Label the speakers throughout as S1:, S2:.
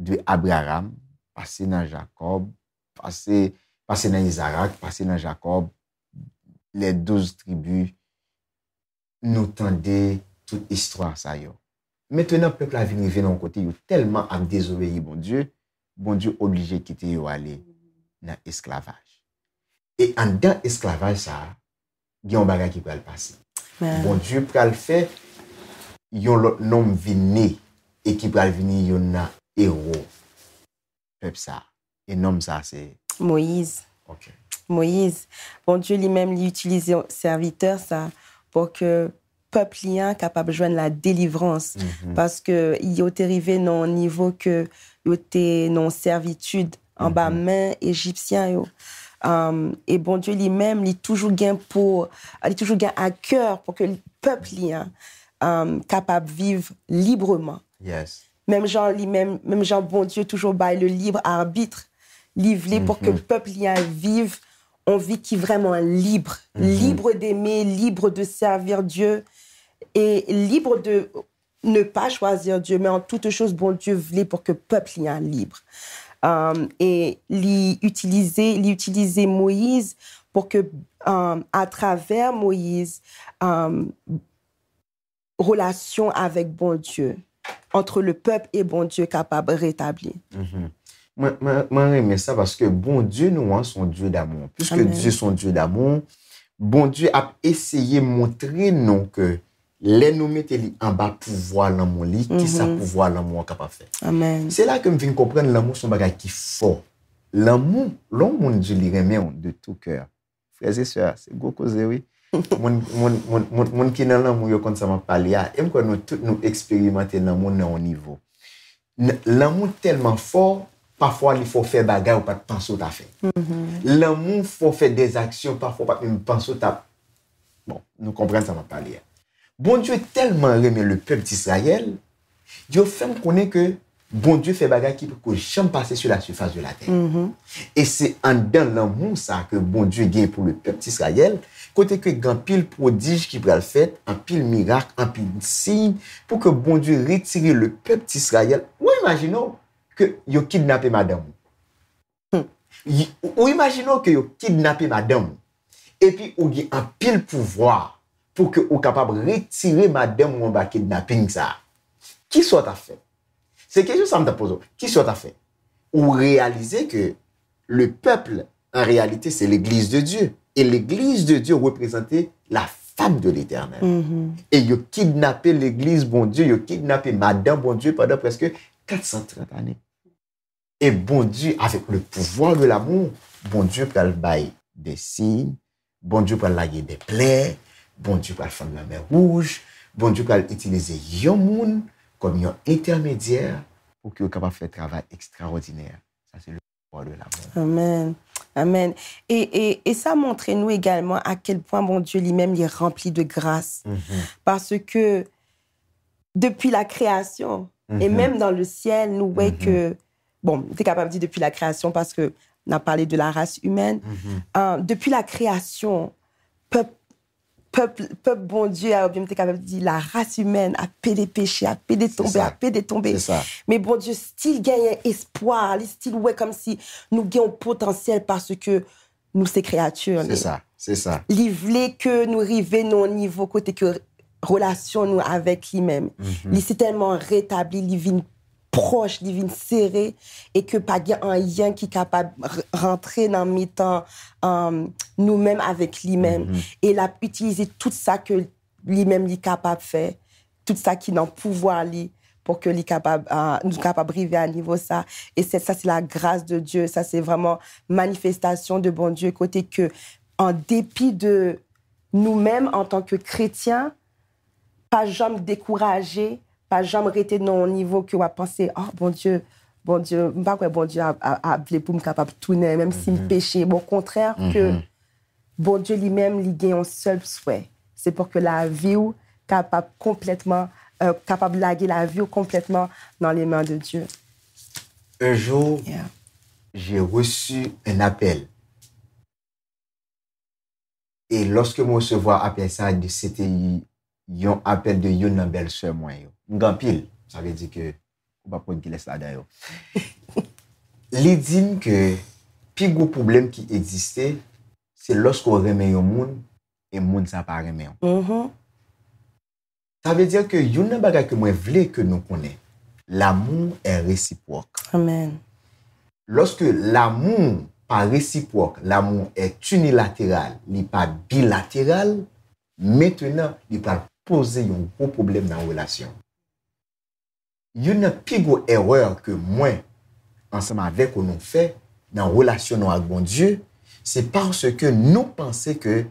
S1: De Abraham, passe nan Jacob, passe nan Yizarak, passe nan Jacob. Le douze tribu nou tende tout histoire sa yo. Mètè nan pèk la vini vini an kote yo, telman an dezoveyi bon Dieu, bon Dieu oblige kite yo ale nan esklavaj. E an dan esklavaj sa, gyan baga ki pral passe. Bon Dieu pral fè, yon lot nom vini, héros. Oh, peuple ça. Et nom ça, c'est.
S2: Moïse. OK. Moïse. Bon Dieu lui-même l'utilise serviteur, ça, pour que peuple lien capable de joindre la délivrance. Mhm. Parce que il y a arrivé non niveau que était non servitude en mhm. bas main égyptien. Yo. Hum, et bon Dieu lui-même l'a toujours gain pour, a toujours gain à cœur pour que le peuple lien hum, capable de vivre librement. Yes. Même Jean, même, même Jean bon Dieu, toujours bail le libre arbitre. livre pour que mhm. le peuple y vive. On vit qui vraiment libre. Mhm. Libre d'aimer, libre de servir Dieu et libre de ne pas choisir Dieu, mais en toute chose, bon Dieu voulait pour que le peuple y libre. Euh, et l'utiliser, utiliser, Moïse pour que, euh, à travers Moïse, euh, relation avec bon Dieu, antre le pep e bon die kapab retabli. Mhm.
S1: Mwen reme sa paske bon die nou an son die d'amon. Piske die son die d'amon, bon die ap esye montre non ke le nou meteli an ba pouvoa l'amon li ki mhm. sa pouvoa l'amon kapab fe. Se la kem vin kompren l'amon son bagay ki fo. L'amon, l'amon di li reme an de tou kèr. Freze se a, se goko ze wite. Moun ki nan lan moun yo kont sa man pali ya, em kon nou tout nou eksperimente nan moun nan o nivou. Lan moun telman for, pafwa li fo fe bagay ou pat panso ta fe. Mhm. Lan moun fo fe des aksyon, pafwa li fo penso ta... Bon, nou komprende sa man pali ya. Bon Diyo telman reme le pep tisrayel, yo fem konen ke Bon Diyo fe bagay ki pou kou jem pase sou la sufase de la ten. Mhm. E se an den lan moun sa ke Bon Diyo gen pou le pep tisrayel, kote kwe gen pil prodij ki pral fèt, an pil mirak, an pil sin, pou ke bon di retiri le pep t'Israël, ou imagino ke yo kidnapé madèm. Hmm. Ou imagino ke yo kidnapé madèm, epi ou gen an pil pouvoi, pou ke ou kapab retiri madèm ou an ba kidnapé n'y sa. Ki sou ta fèt? Se kejou sa mta pozo, ki sou ta fèt? Ou realize ke le pepl, an realite se l'Eglise de Dieu, Et l'Église de Dieu représentait la femme de l'Éternel. Mm-hmm. Et y'o kidnappé l'Église, bon Dieu, y'o kidnappé Madame, bon Dieu, pendant presque 430 années. Et bon Dieu, avec le pouvoir de l'amour, bon Dieu pral baille des signes, bon Dieu pral lague des plaies, bon Dieu pral fonde la mer rouge, bon Dieu pral utilise y'on moun comme y'on intermédiaire ou ki y'o kapap fè travail extraordinaire. Ça c'est le pouvoir de l'amour.
S2: Amen. Amen. Et, et, ça montre-nous également à quel point, mon Dieu lui-même, est rempli de grâce. Mhm. Parce que depuis la création, et mhm. même dans le ciel, nous voyons mhm. que, bon, tu es capable de dire depuis la création parce que on a parlé de la race humaine. Euh, depuis la création, peuple peuple, bon Dieu ou bien capable de dire la race humaine a paix des péchés, a paix des tomber a des tomber Mais bon Dieu, style gagne espoir, style ouais comme si nous gagnons potentiel parce que nous ces créatures. C'est ça, c'est ça. Livler que nous arrivions au niveau côté que relation nous avec lui-même. Mm -hmm. Il s'est tellement rétabli, il proche divine serré et que pas un lien qui est capable de rentrer dans mi temps euh, nous-mêmes avec lui-même mm-hmm. Et il et utilisé tout ça que lui-même est capable de faire tout ça qui est dans pouvoir lui pour que lui capable euh, nous arriver à niveau ça et c'est ça c'est la grâce de Dieu ça c'est vraiment manifestation de bon Dieu côté que en dépit de nous-mêmes en tant que chrétiens pas jamais découragés pas jamais rester dans un niveau qui va penser, oh bon Dieu, bon Dieu, pas quoi bon Dieu a, appelé pour me capable de tourner, même s'il mhm. péché. Bon, au contraire, que mhm. bon Dieu lui-même, lui gagne un seul souhait. C'est pour que la vie ou capable complètement, euh, capable de la vie complètement dans les mains de Dieu.
S1: Un jour, j'ai reçu un appel. Et lorsque je recevais un appel, ça, c'était un appel de une belle-sœur, moi. Ngan pil, sa ve di ke ou pa pou yon giles la dayo. Oh. Li din ke pi gwo problem ki egiste se loske ou remen yon moun e moun sa pa remen. Sa mm-hmm. ve di ke yon nan bagay ke mwen vle ke nou konen la moun e resipwak. Amen. Loske la moun pa resipwak la moun e tunilateral li pa bilateral metenan li pa pose yon gwo problem nan relasyon. Yon nan pig ou erreur ke mwen anseman vek ou nou fe nan relasyon nou ak bon Diyo, se panse ke nou panse ke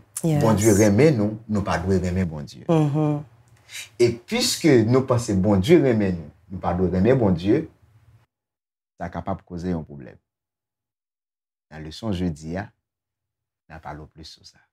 S1: bon Diyo reme nou, nou padwe reme bon Diyo. Mm-hmm. E pyske nou panse bon Diyo reme nou, nou padwe reme bon Diyo, sa kapap koze yon poublem. Nan leson je diya, nan palo plus sou sa.